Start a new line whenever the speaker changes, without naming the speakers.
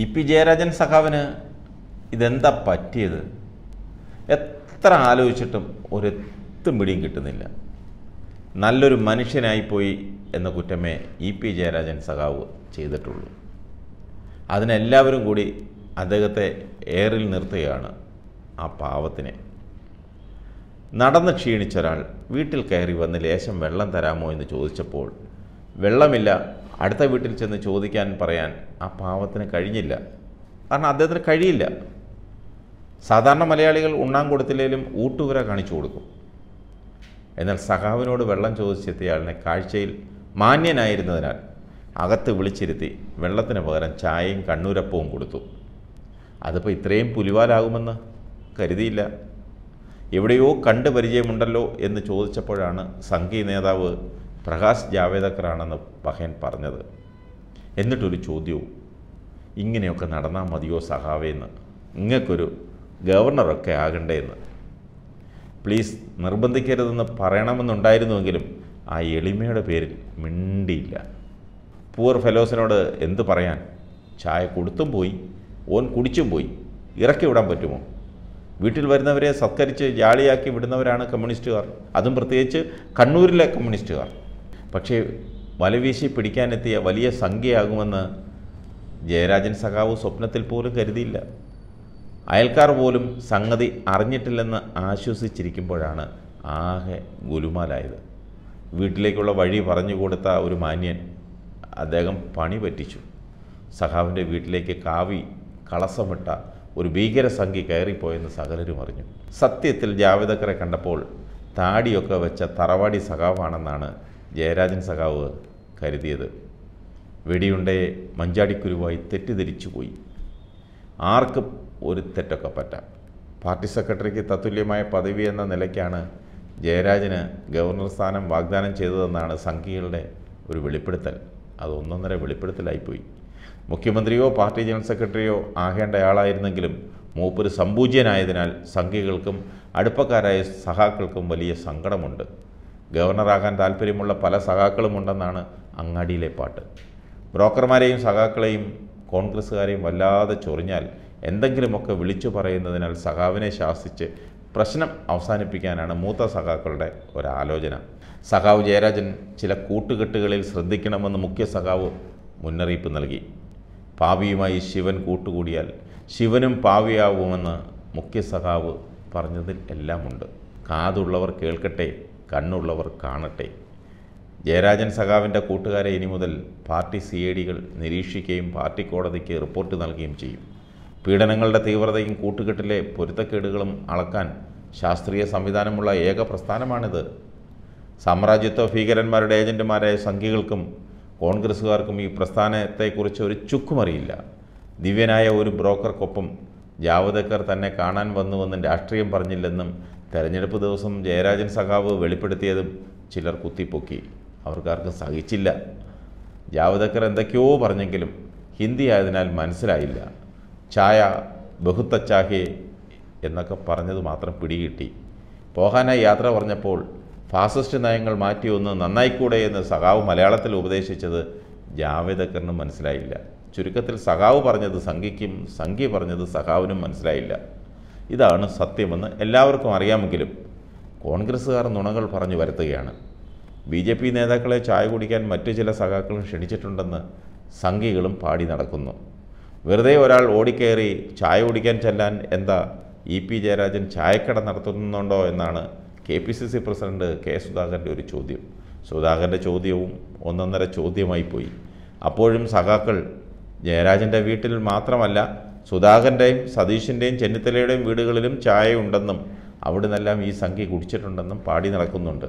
E P Jayarajan സഖാവിന് ഇതെന്താ പറ്റിയത് എത്ര ആലോചിച്ചിട്ടും ഒരെത്തും പിടിയും കിട്ടുന്നില്ല നല്ലൊരു മനുഷ്യനായിപ്പോയി എന്ന കുറ്റമേ ഇ പി ജയരാജൻ സഖാവ് ചെയ്തിട്ടുള്ളൂ അതിനെല്ലാവരും കൂടി അദ്ദേഹത്തെ ഏറിൽ നിർത്തുകയാണ് ആ പാവത്തിനെ നടന്ന് ക്ഷീണിച്ച ഒരാൾ വീട്ടിൽ കയറി വന്ന് ലേശം വെള്ളം തരാമോ എന്ന് ചോദിച്ചപ്പോൾ വെള്ളമില്ല അടുത്ത വീട്ടിൽ ചെന്ന് ചോദിക്കാൻ പറയാൻ ആ പാവത്തിന് കഴിഞ്ഞില്ല കാരണം അദ്ദേഹത്തിന് കഴിയില്ല സാധാരണ മലയാളികൾ ഉണ്ണാൻ കൊടുത്തില്ലെങ്കിലും ഊട്ടുകര കാണിച്ചു കൊടുക്കും എന്നാൽ സഖാവിനോട് വെള്ളം ചോദിച്ചെത്തിയയാളിനെ കാഴ്ചയിൽ മാന്യനായിരുന്നതിനാൽ അകത്ത് വിളിച്ചിരുത്തി വെള്ളത്തിന് പകരം ചായയും കണ്ണൂരപ്പവും കൊടുത്തു അതിപ്പോൾ ഇത്രയും പുലിവാലാകുമെന്ന് കരുതിയില്ല എവിടെയോ കണ്ട് പരിചയമുണ്ടല്ലോ എന്ന് ചോദിച്ചപ്പോഴാണ് സംഘീ നേതാവ് പ്രകാശ് ജാവേദക്കറാണെന്ന് ബഹേൻ പറഞ്ഞത് എന്നിട്ടൊരു ചോദ്യവും ഇങ്ങനെയൊക്കെ നടന്നാൽ മതിയോ സഹാവേന്ന് ഇങ്ങക്കൊരു ഗവർണറൊക്കെ ആകണ്ടേന്ന് പ്ലീസ് നിർബന്ധിക്കരുതെന്ന് പറയണമെന്നുണ്ടായിരുന്നുവെങ്കിലും ആ എളിമയുടെ പേരിൽ മിണ്ടിയില്ല പൂർ ഫെലോസിനോട് എന്ത് പറയാൻ ചായ കൊടുത്തും പോയി ഓൻ കുടിച്ചും പോയി ഇറക്കി വിടാൻ പറ്റുമോ വീട്ടിൽ വരുന്നവരെ സത്കരിച്ച് ജാളിയാക്കി വിടുന്നവരാണ് കമ്മ്യൂണിസ്റ്റുകാർ അതും പ്രത്യേകിച്ച് കണ്ണൂരിലെ കമ്മ്യൂണിസ്റ്റുകാർ പക്ഷേ വലവീശി പിടിക്കാനെത്തിയ വലിയ സംഖ്യയാകുമെന്ന് ജയരാജൻ സഖാവ് സ്വപ്നത്തിൽ പോലും കരുതിയില്ല അയൽക്കാർ പോലും സംഗതി അറിഞ്ഞിട്ടില്ലെന്ന് ആശ്വസിച്ചിരിക്കുമ്പോഴാണ് ആകെ ഗുലുമാലായത് വീട്ടിലേക്കുള്ള വഴി പറഞ്ഞു കൊടുത്ത ഒരു മാന്യൻ അദ്ദേഹം പണി പറ്റിച്ചു സഖാവിൻ്റെ വീട്ടിലേക്ക് കാവി കളസമിട്ട ഒരു സംഖ്യ കയറിപ്പോയെന്ന് സകലരും അറിഞ്ഞു സത്യത്തിൽ ജാവേദക്കരെ കണ്ടപ്പോൾ താടിയൊക്കെ വെച്ച തറവാടി സഖാവാണെന്നാണ് ജയരാജൻ സഖാവ് കരുതിയത് വെടിയുണ്ടയെ മഞ്ചാടിക്കുരുവായി തെറ്റിദ്ധരിച്ചു പോയി ആർക്കും ഒരു തെറ്റൊക്കെ പറ്റാം പാർട്ടി സെക്രട്ടറിക്ക് തത്തുല്യമായ പദവി എന്ന നിലയ്ക്കാണ് ജയരാജന് ഗവർണർ സ്ഥാനം വാഗ്ദാനം ചെയ്തതെന്നാണ് സംഘികളുടെ ഒരു വെളിപ്പെടുത്തൽ അത് ഒന്നൊന്നര വെളിപ്പെടുത്തലായിപ്പോയി മുഖ്യമന്ത്രിയോ പാർട്ടി ജനറൽ സെക്രട്ടറിയോ ആകേണ്ടയാളായിരുന്നെങ്കിലും മൂപ്പൊരു സമ്പൂജ്യനായതിനാൽ സംഘികൾക്കും അടുപ്പക്കാരായ സഹാക്കൾക്കും വലിയ സങ്കടമുണ്ട് ഗവർണറാകാൻ താല്പര്യമുള്ള പല സഖാക്കളുമുണ്ടെന്നാണ് അങ്ങാടിയിലെ പാട്ട് ബ്രോക്കർമാരെയും സഖാക്കളെയും കോൺഗ്രസ്സുകാരെയും വല്ലാതെ ചൊറിഞ്ഞാൽ എന്തെങ്കിലുമൊക്കെ വിളിച്ചു പറയുന്നതിനാൽ സഖാവിനെ ശാസിച്ച് പ്രശ്നം അവസാനിപ്പിക്കാനാണ് മൂത്ത സഖാക്കളുടെ ഒരാലോചന സഖാവ് ജയരാജൻ ചില കൂട്ടുകെട്ടുകളിൽ ശ്രദ്ധിക്കണമെന്ന് മുഖ്യ സഖാവ് മുന്നറിയിപ്പ് നൽകി പാവിയുമായി ശിവൻ കൂട്ടുകൂടിയാൽ ശിവനും പാവിയാവുമെന്ന് മുഖ്യ സഖാവ് പറഞ്ഞതിൽ എല്ലാമുണ്ട് കാതുള്ളവർ കേൾക്കട്ടെ കണ്ണുള്ളവർ കാണട്ടെ ജയരാജൻ സഖാവിൻ്റെ കൂട്ടുകാരെ ഇനി മുതൽ പാർട്ടി സി ഐ ഡികൾ നിരീക്ഷിക്കുകയും പാർട്ടി കോടതിക്ക് റിപ്പോർട്ട് നൽകുകയും ചെയ്യും പീഡനങ്ങളുടെ തീവ്രതയും കൂട്ടുകെട്ടിലെ പൊരുത്തക്കേടുകളും അളക്കാൻ ശാസ്ത്രീയ സംവിധാനമുള്ള ഏക പ്രസ്ഥാനമാണിത് സാമ്രാജ്യത്വ ഭീകരന്മാരുടെ ഏജൻറ്റുമാരായ സംഘികൾക്കും കോൺഗ്രസ്സുകാർക്കും ഈ പ്രസ്ഥാനത്തെക്കുറിച്ച് ഒരു ചുക്കുമറിയില്ല ദിവ്യനായ ഒരു ബ്രോക്കർക്കൊപ്പം ജാവദേക്കർ തന്നെ കാണാൻ വന്നുവെന്നും രാഷ്ട്രീയം പറഞ്ഞില്ലെന്നും തെരഞ്ഞെടുപ്പ് ദിവസം ജയരാജൻ സഖാവ് വെളിപ്പെടുത്തിയതും ചിലർ കുത്തിപ്പൊക്കി അവർക്കാർക്കും സഹിച്ചില്ല ജാവദക്കർ എന്തൊക്കെയോ പറഞ്ഞെങ്കിലും ഹിന്ദി ആയതിനാൽ മനസ്സിലായില്ല ചായ ബഹുത്ത ചാഹെ എന്നൊക്കെ പറഞ്ഞത് മാത്രം പിടികിട്ടി പോകാനായി യാത്ര പറഞ്ഞപ്പോൾ ഫാസിസ്റ്റ് നയങ്ങൾ മാറ്റിയൊന്ന് നന്നായിക്കൂടെ എന്ന് സഖാവ് മലയാളത്തിൽ ഉപദേശിച്ചത് ജാവേദക്കറിനും മനസ്സിലായില്ല ചുരുക്കത്തിൽ സഖാവ് പറഞ്ഞത് സംഘിക്കും സംഘി പറഞ്ഞത് സഖാവിനും മനസ്സിലായില്ല ഇതാണ് സത്യമെന്ന് എല്ലാവർക്കും അറിയാമെങ്കിലും കോൺഗ്രസ്സുകാർ നുണകൾ പറഞ്ഞു വരുത്തുകയാണ് ബി ജെ പി നേതാക്കളെ ചായ കുടിക്കാൻ മറ്റു ചില സഖാക്കളും ക്ഷണിച്ചിട്ടുണ്ടെന്ന് സംഘികളും പാടി നടക്കുന്നു വെറുതെ ഒരാൾ ഓടിക്കയറി ചായ കുടിക്കാൻ ചെല്ലാൻ എന്താ ഇ പി ജയരാജൻ ചായക്കട നടത്തുന്നുണ്ടോ എന്നാണ് K P C C president K സുധാകരൻ്റെ ഒരു ചോദ്യം സുധാകരൻ്റെ ചോദ്യവും ഒന്നൊന്നര ചോദ്യമായി പോയി അപ്പോഴും സഖാക്കൾ ജയരാജൻ്റെ വീട്ടിൽ മാത്രമല്ല സുധാകരൻ്റെയും സതീഷിൻ്റെയും ചെന്നിത്തലയുടെയും വീടുകളിലും ചായയുണ്ടെന്നും അവിടുന്നെല്ലാം ഈ സംഖ്യ കുടിച്ചിട്ടുണ്ടെന്നും പാടി നടക്കുന്നുണ്ട്